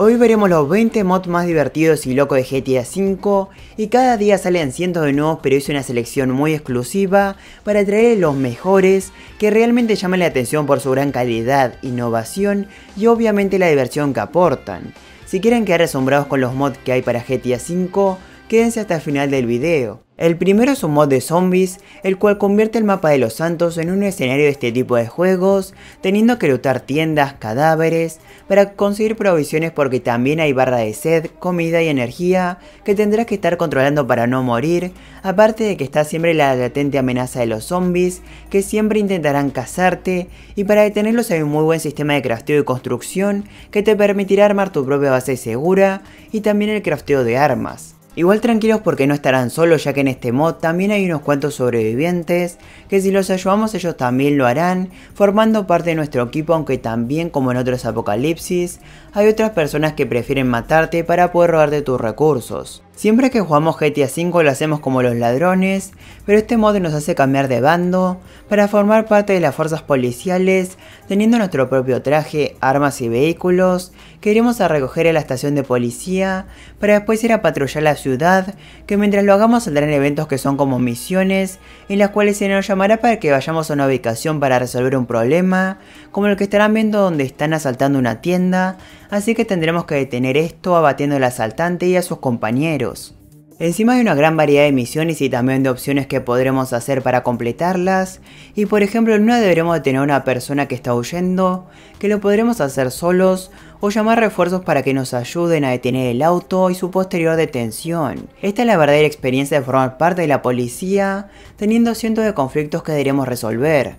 Hoy veremos los 20 mods más divertidos y locos de GTA V y cada día salen cientos de nuevos pero hice una selección muy exclusiva para traer los mejores que realmente llaman la atención por su gran calidad, innovación y obviamente la diversión que aportan. Si quieren quedar asombrados con los mods que hay para GTA V, quédense hasta el final del video. El primero es un mod de zombies, el cual convierte el mapa de los santos en un escenario de este tipo de juegos, teniendo que lutar tiendas, cadáveres, para conseguir provisiones porque también hay barra de sed, comida y energía que tendrás que estar controlando para no morir, aparte de que está siempre la latente amenaza de los zombies, que siempre intentarán cazarte, y para detenerlos hay un muy buen sistema de crafteo y construcción que te permitirá armar tu propia base segura y también el crafteo de armas. Igual tranquilos porque no estarán solos ya que en este mod también hay unos cuantos sobrevivientes que si los ayudamos ellos también lo harán, formando parte de nuestro equipo aunque también como en otros apocalipsis hay otras personas que prefieren matarte para poder robarte tus recursos. Siempre que jugamos GTA V lo hacemos como los ladrones, pero este modo nos hace cambiar de bando para formar parte de las fuerzas policiales, teniendo nuestro propio traje, armas y vehículos que iremos a recoger a la estación de policía para después ir a patrullar la ciudad, que mientras lo hagamos saldrán eventos que son como misiones, en las cuales se nos llamará para que vayamos a una ubicación para resolver un problema, como el que estarán viendo donde están asaltando una tienda, así que tendremos que detener esto abatiendo al asaltante y a sus compañeros. Encima hay una gran variedad de misiones y también de opciones que podremos hacer para completarlas, y por ejemplo no deberemos detener a una persona que está huyendo, que lo podremos hacer solos, o llamar refuerzos para que nos ayuden a detener el auto y su posterior detención. Esta es la verdadera experiencia de formar parte de la policía, teniendo cientos de conflictos que debemos resolver.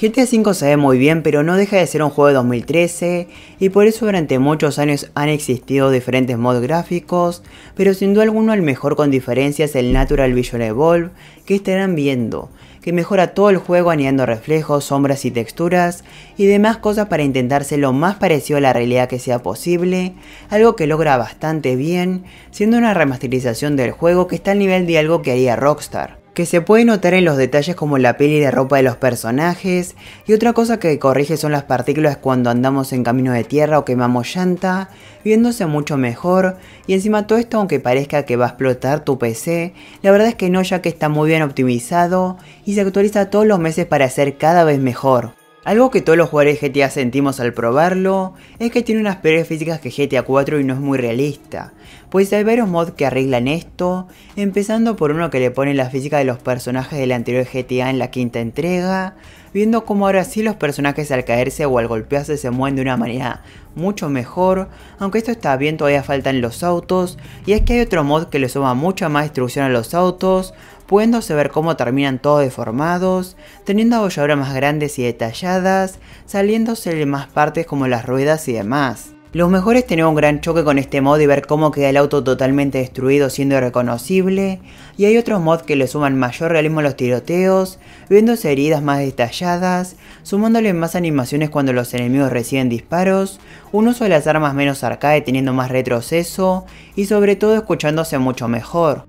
GTA V se ve muy bien, pero no deja de ser un juego de 2013 y por eso durante muchos años han existido diferentes mods gráficos, pero sin duda alguno el mejor con diferencia es el Natural Vision Evolve que estarán viendo, que mejora todo el juego añadiendo reflejos, sombras y texturas y demás cosas para intentar ser lo más parecido a la realidad que sea posible, algo que logra bastante bien, siendo una remasterización del juego que está al nivel de algo que haría Rockstar que se puede notar en los detalles como la piel y la ropa de los personajes, y otra cosa que corrige son las partículas cuando andamos en camino de tierra o quemamos llanta, viéndose mucho mejor, y encima todo esto aunque parezca que va a explotar tu PC, la verdad es que no ya que está muy bien optimizado y se actualiza todos los meses para ser cada vez mejor. Algo que todos los jugadores de GTA sentimos al probarlo es que tiene unas peores físicas que GTA 4 y no es muy realista, pues hay varios mods que arreglan esto, empezando por uno que le pone la física de los personajes del anterior GTA en la quinta entrega, viendo cómo ahora sí los personajes al caerse o al golpearse se mueven de una manera mucho mejor, aunque esto está bien todavía faltan los autos, y es que hay otro mod que le suma mucha más destrucción a los autos, pudiéndose ver cómo terminan todos deformados, teniendo abolladuras más grandes y detalladas, saliéndose de más partes como las ruedas y demás. Los mejores tener un gran choque con este mod y ver cómo queda el auto totalmente destruido siendo irreconocible, y hay otros mods que le suman mayor realismo a los tiroteos, viéndose heridas más detalladas, sumándole más animaciones cuando los enemigos reciben disparos, un uso de las armas menos arcade teniendo más retroceso, y sobre todo escuchándose mucho mejor.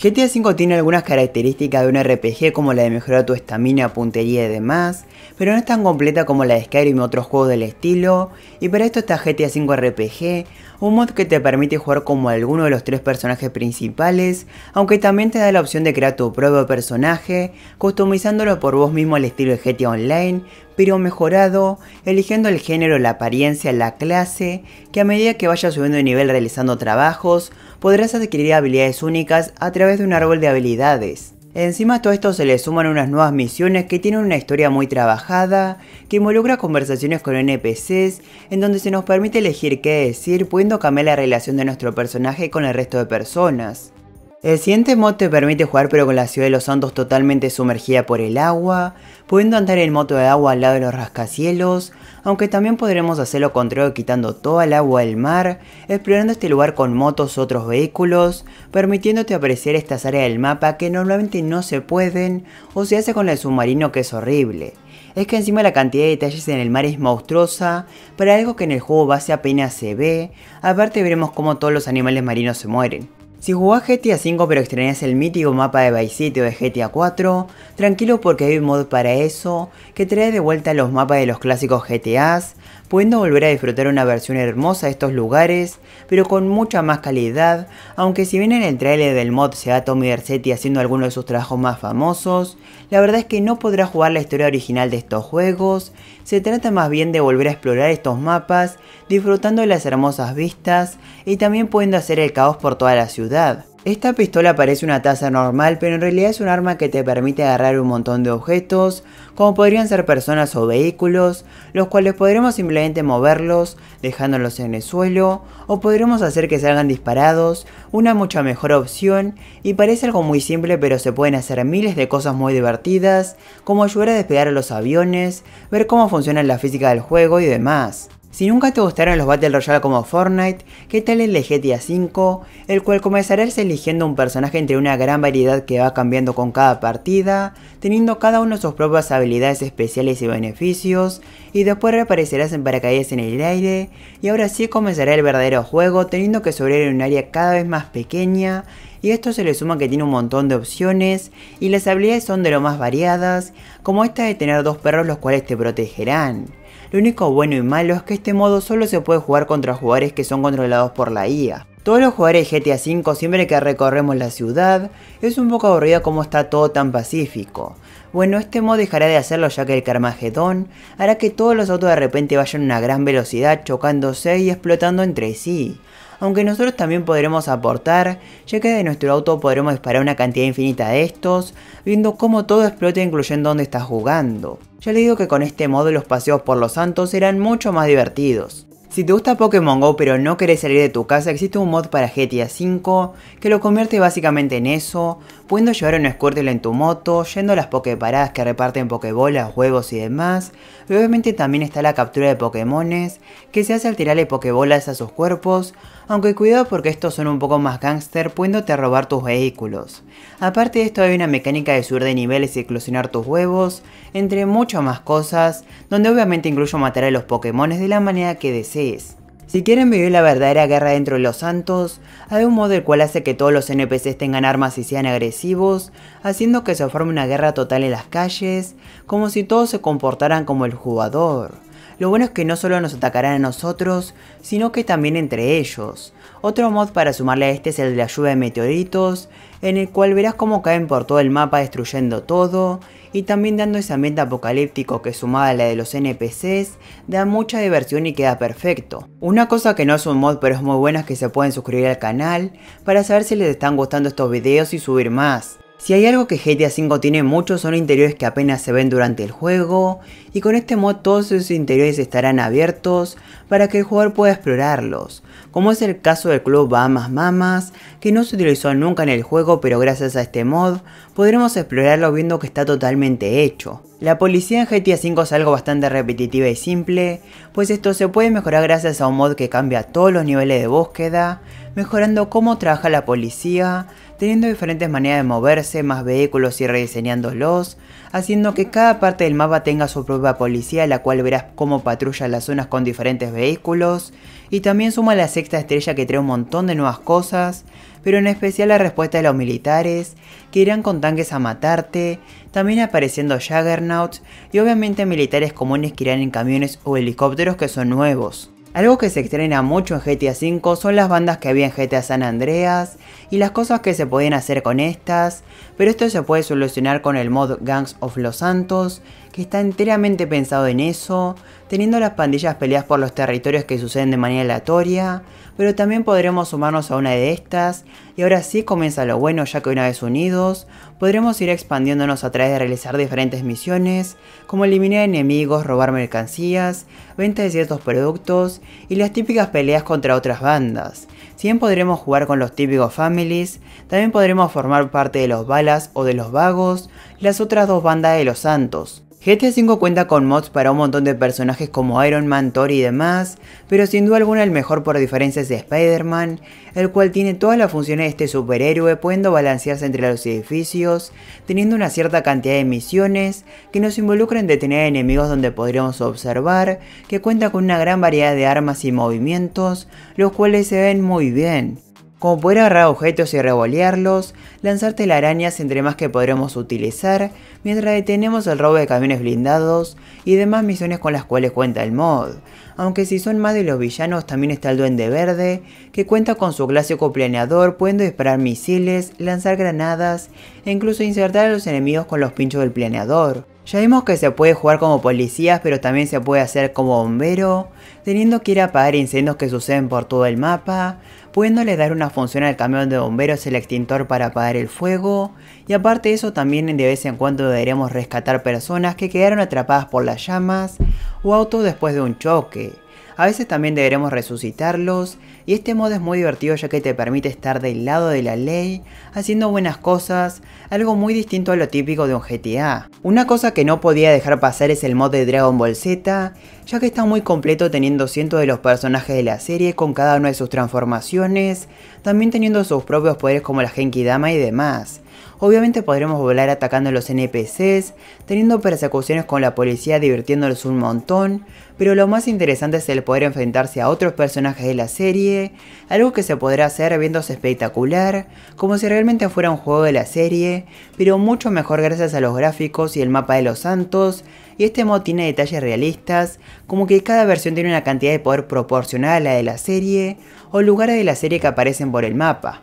GTA V tiene algunas características de un RPG como la de mejorar tu estamina, puntería y demás, pero no es tan completa como la de Skyrim y otros juegos del estilo, y para esto está GTA V RPG, un mod que te permite jugar como alguno de los tres personajes principales, aunque también te da la opción de crear tu propio personaje, customizándolo por vos mismo al estilo de GTA Online, pero mejorado, eligiendo el género, la apariencia, la clase, que a medida que vayas subiendo de nivel realizando trabajos, podrás adquirir habilidades únicas a través de un árbol de habilidades. Encima a todo esto se le suman unas nuevas misiones que tienen una historia muy trabajada, que involucra conversaciones con NPCs, en donde se nos permite elegir qué decir, pudiendo cambiar la relación de nuestro personaje con el resto de personas. El siguiente mod te permite jugar pero con la ciudad de los santos totalmente sumergida por el agua, pudiendo andar en moto de agua al lado de los rascacielos, aunque también podremos hacer lo contrario quitando toda el agua del mar, explorando este lugar con motos u otros vehículos, permitiéndote apreciar estas áreas del mapa que normalmente no se pueden o se hace con el submarino que es horrible. Es que encima la cantidad de detalles en el mar es monstruosa, para algo que en el juego base apenas se ve, aparte veremos cómo todos los animales marinos se mueren. Si jugás GTA 5 pero extrañas el mítico mapa de Vice City o de GTA 4, tranquilo porque hay un mod para eso que trae de vuelta los mapas de los clásicos GTAs, pudiendo volver a disfrutar una versión hermosa de estos lugares, pero con mucha más calidad, aunque si bien en el trailer del mod se da Tommy Versetti haciendo algunos de sus trabajos más famosos, la verdad es que no podrá jugar la historia original de estos juegos, se trata más bien de volver a explorar estos mapas, disfrutando de las hermosas vistas y también pudiendo hacer el caos por toda la ciudad, esta pistola parece una taza normal, pero en realidad es un arma que te permite agarrar un montón de objetos, como podrían ser personas o vehículos, los cuales podremos simplemente moverlos, dejándolos en el suelo, o podremos hacer que salgan disparados, una mucha mejor opción, y parece algo muy simple pero se pueden hacer miles de cosas muy divertidas, como ayudar a despegar a los aviones, ver cómo funciona la física del juego y demás. Si nunca te gustaron los Battle Royale como Fortnite, ¿qué tal el de GTA V? El cual comenzarás eligiendo un personaje entre una gran variedad que va cambiando con cada partida, teniendo cada uno sus propias habilidades especiales y beneficios, y después reaparecerás en paracaídas en el aire, y ahora sí comenzará el verdadero juego teniendo que sobrevivir en un área cada vez más pequeña, y esto se le suma que tiene un montón de opciones, y las habilidades son de lo más variadas, como esta de tener dos perros los cuales te protegerán. Lo único bueno y malo es que este modo solo se puede jugar contra jugadores que son controlados por la IA. Todos los jugadores GTA V siempre que recorremos la ciudad, es un poco aburrido como está todo tan pacífico. Bueno, este modo dejará de hacerlo ya que el Carmagedón hará que todos los autos de repente vayan a una gran velocidad chocándose y explotando entre sí aunque nosotros también podremos aportar, ya que de nuestro auto podremos disparar una cantidad infinita de estos, viendo cómo todo explota incluyendo dónde estás jugando. Ya le digo que con este modo los paseos por los santos serán mucho más divertidos. Si te gusta Pokémon GO pero no querés salir de tu casa, existe un mod para GTA V que lo convierte básicamente en eso, pudiendo llevar un Squirtle en tu moto, yendo a las pokeparadas que reparten pokebolas, huevos y demás, obviamente también está la captura de Pokémones, que se hace al tirarle pokebolas a sus cuerpos, aunque cuidado porque estos son un poco más gangster pudiéndote robar tus vehículos. Aparte de esto hay una mecánica de subir de niveles y eclosionar tus huevos, entre muchas más cosas, donde obviamente incluyo matar a los Pokémones de la manera que desees. Si quieren vivir la verdadera guerra dentro de los santos, hay un modo el cual hace que todos los NPCs tengan armas y sean agresivos, haciendo que se forme una guerra total en las calles, como si todos se comportaran como el jugador. Lo bueno es que no solo nos atacarán a nosotros, sino que también entre ellos. Otro mod para sumarle a este es el de la lluvia de meteoritos, en el cual verás cómo caen por todo el mapa destruyendo todo, y también dando ese ambiente apocalíptico que sumada a la de los NPCs, da mucha diversión y queda perfecto. Una cosa que no es un mod pero es muy buena es que se pueden suscribir al canal, para saber si les están gustando estos videos y subir más. Si hay algo que GTA V tiene mucho son interiores que apenas se ven durante el juego, y con este mod todos esos interiores estarán abiertos para que el jugador pueda explorarlos, como es el caso del club Bahamas Mamas, que no se utilizó nunca en el juego pero gracias a este mod podremos explorarlo viendo que está totalmente hecho. La policía en GTA V es algo bastante repetitiva y simple, pues esto se puede mejorar gracias a un mod que cambia todos los niveles de búsqueda, mejorando cómo trabaja la policía, teniendo diferentes maneras de moverse, más vehículos y rediseñándolos, haciendo que cada parte del mapa tenga su propia policía, la cual verás cómo patrulla las zonas con diferentes vehículos, y también suma la sexta estrella que trae un montón de nuevas cosas, pero en especial la respuesta de los militares, que irán con tanques a matarte, también apareciendo Juggernauts y obviamente militares comunes que irán en camiones o helicópteros que son nuevos. Algo que se estrena mucho en GTA V son las bandas que había en GTA San Andreas y las cosas que se podían hacer con estas, pero esto se puede solucionar con el mod Gangs of Los Santos, que está enteramente pensado en eso, teniendo las pandillas peleadas por los territorios que suceden de manera aleatoria, pero también podremos sumarnos a una de estas, y ahora sí comienza lo bueno ya que una vez unidos, podremos ir expandiéndonos a través de realizar diferentes misiones, como eliminar enemigos, robar mercancías, venta de ciertos productos y las típicas peleas contra otras bandas. Si bien podremos jugar con los típicos families, también podremos formar parte de los balas o de los vagos, las otras dos bandas de los santos, GTA V cuenta con mods para un montón de personajes como Iron Man, Thor y demás, pero sin duda alguna el mejor por diferencia es Spider-Man, el cual tiene todas las funciones de este superhéroe pudiendo balancearse entre los edificios, teniendo una cierta cantidad de misiones que nos involucran detener enemigos donde podríamos observar que cuenta con una gran variedad de armas y movimientos, los cuales se ven muy bien como poder agarrar objetos y revolearlos, lanzar telarañas entre más que podremos utilizar, mientras detenemos el robo de camiones blindados y demás misiones con las cuales cuenta el mod. Aunque si son más de los villanos también está el Duende Verde, que cuenta con su clásico planeador pudiendo disparar misiles, lanzar granadas e incluso insertar a los enemigos con los pinchos del planeador. Ya vimos que se puede jugar como policías, pero también se puede hacer como bombero, teniendo que ir a apagar incendios que suceden por todo el mapa, pudiéndole dar una función al camión de bomberos el extintor para apagar el fuego, y aparte de eso también de vez en cuando deberemos rescatar personas que quedaron atrapadas por las llamas o autos después de un choque. A veces también deberemos resucitarlos y este mod es muy divertido ya que te permite estar del lado de la ley, haciendo buenas cosas, algo muy distinto a lo típico de un GTA. Una cosa que no podía dejar pasar es el mod de Dragon Ball Z, ya que está muy completo teniendo cientos de los personajes de la serie con cada una de sus transformaciones, también teniendo sus propios poderes como la Genki Dama y demás. Obviamente podremos volar atacando a los NPCs, teniendo persecuciones con la policía divirtiéndolos un montón, pero lo más interesante es el poder enfrentarse a otros personajes de la serie, algo que se podrá hacer viéndose espectacular, como si realmente fuera un juego de la serie, pero mucho mejor gracias a los gráficos y el mapa de los santos, y este modo tiene detalles realistas, como que cada versión tiene una cantidad de poder proporcional a la de la serie, o lugares de la serie que aparecen por el mapa.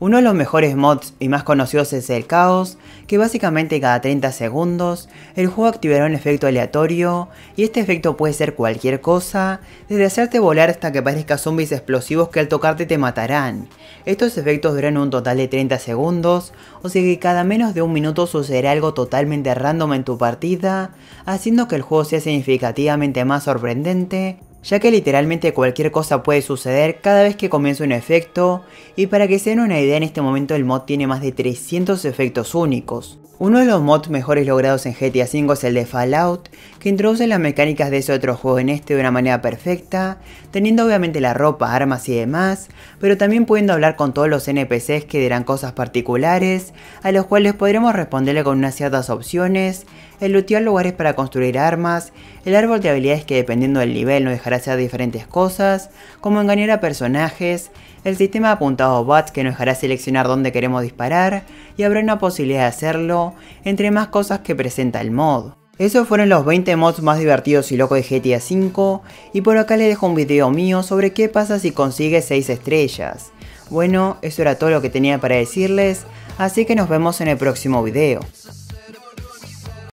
Uno de los mejores mods y más conocidos es el caos, que básicamente cada 30 segundos el juego activará un efecto aleatorio y este efecto puede ser cualquier cosa, desde hacerte volar hasta que parezca zombies explosivos que al tocarte te matarán. Estos efectos duran un total de 30 segundos, o sea que cada menos de un minuto sucederá algo totalmente random en tu partida, haciendo que el juego sea significativamente más sorprendente ya que literalmente cualquier cosa puede suceder cada vez que comienza un efecto, y para que se den una idea en este momento el mod tiene más de 300 efectos únicos. Uno de los mods mejores logrados en GTA V es el de Fallout, que introduce las mecánicas de ese otro juego en este de una manera perfecta, teniendo obviamente la ropa, armas y demás, pero también pudiendo hablar con todos los NPCs que dirán cosas particulares, a los cuales podremos responderle con unas ciertas opciones, el lootear lugares para construir armas, el árbol de habilidades que dependiendo del nivel nos dejará hacer diferentes cosas, como engañar a personajes, el sistema apuntado bots que nos hará seleccionar dónde queremos disparar y habrá una posibilidad de hacerlo, entre más cosas que presenta el mod. Esos fueron los 20 mods más divertidos y locos de GTA V y por acá les dejo un video mío sobre qué pasa si consigues 6 estrellas. Bueno, eso era todo lo que tenía para decirles, así que nos vemos en el próximo video.